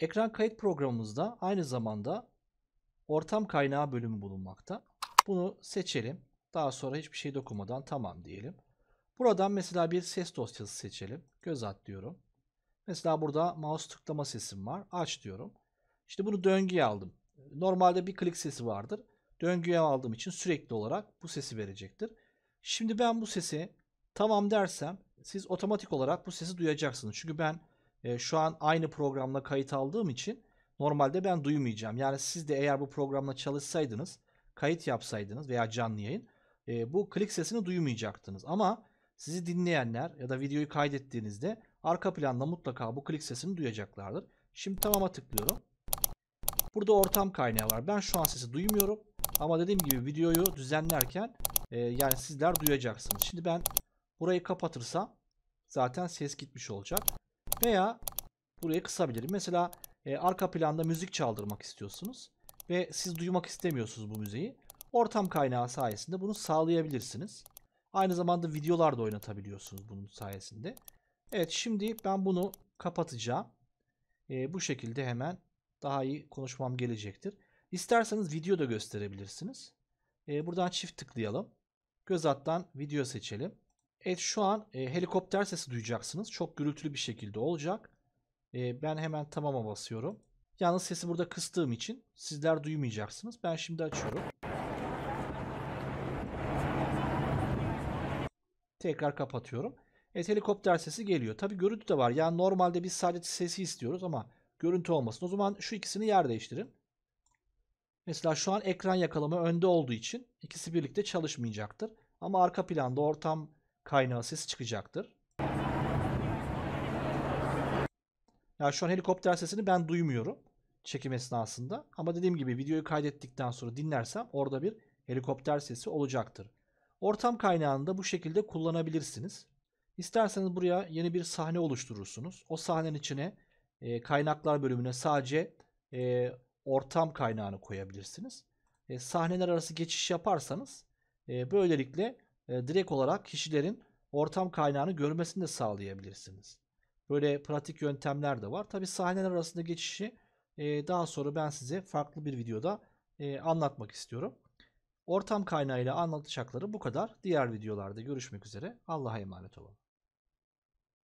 Ekran kayıt programımızda aynı zamanda ortam kaynağı bölümü bulunmakta. Bunu seçelim. Daha sonra hiçbir şey dokunmadan tamam diyelim. Buradan mesela bir ses dosyası seçelim. Göz at diyorum. Mesela burada mouse tıklama sesim var. Aç diyorum. İşte bunu döngüye aldım. Normalde bir klik sesi vardır. Döngüye aldığım için sürekli olarak bu sesi verecektir. Şimdi ben bu sesi tamam dersem siz otomatik olarak bu sesi duyacaksınız. Çünkü ben e, şu an aynı programla kayıt aldığım için normalde ben duymayacağım. Yani siz de eğer bu programla çalışsaydınız, kayıt yapsaydınız veya canlı yayın e, bu klik sesini duymayacaktınız. Ama sizi dinleyenler ya da videoyu kaydettiğinizde arka planda mutlaka bu klik sesini duyacaklardır. Şimdi tamama tıklıyorum. Burada ortam kaynağı var. Ben şu an sesi duymuyorum. Ama dediğim gibi videoyu düzenlerken e, yani sizler duyacaksınız. Şimdi ben burayı kapatırsam zaten ses gitmiş olacak. Veya buraya kısabilirim. Mesela e, arka planda müzik çaldırmak istiyorsunuz ve siz duymak istemiyorsunuz bu müziği. Ortam kaynağı sayesinde bunu sağlayabilirsiniz. Aynı zamanda videolar da oynatabiliyorsunuz bunun sayesinde. Evet şimdi ben bunu kapatacağım. E, bu şekilde hemen daha iyi konuşmam gelecektir. İsterseniz video da gösterebilirsiniz. E, buradan çift tıklayalım. Göz alttan video seçelim. Evet şu an e, helikopter sesi duyacaksınız. Çok gürültülü bir şekilde olacak. E, ben hemen tamama basıyorum. Yalnız sesi burada kıstığım için sizler duymayacaksınız. Ben şimdi açıyorum. Tekrar kapatıyorum. Evet helikopter sesi geliyor. Tabi görüntü de var. Yani normalde biz sadece sesi istiyoruz ama görüntü olmasın. O zaman şu ikisini yer değiştirin. Mesela şu an ekran yakalama önde olduğu için ikisi birlikte çalışmayacaktır. Ama arka planda ortam kaynağı ses çıkacaktır. Ya şu an helikopter sesini ben duymuyorum çekim esnasında. Ama dediğim gibi videoyu kaydettikten sonra dinlersem orada bir helikopter sesi olacaktır. Ortam kaynağını da bu şekilde kullanabilirsiniz. İsterseniz buraya yeni bir sahne oluşturursunuz. O sahnenin içine e, kaynaklar bölümüne sadece e, ortam kaynağını koyabilirsiniz. E, sahneler arası geçiş yaparsanız e, böylelikle e, direkt olarak kişilerin ortam kaynağını görmesini de sağlayabilirsiniz. Böyle pratik yöntemler de var. Tabi sahneler arasında geçişi e, daha sonra ben size farklı bir videoda e, anlatmak istiyorum. Ortam kaynağıyla anlatacakları bu kadar. Diğer videolarda görüşmek üzere. Allah'a emanet olun.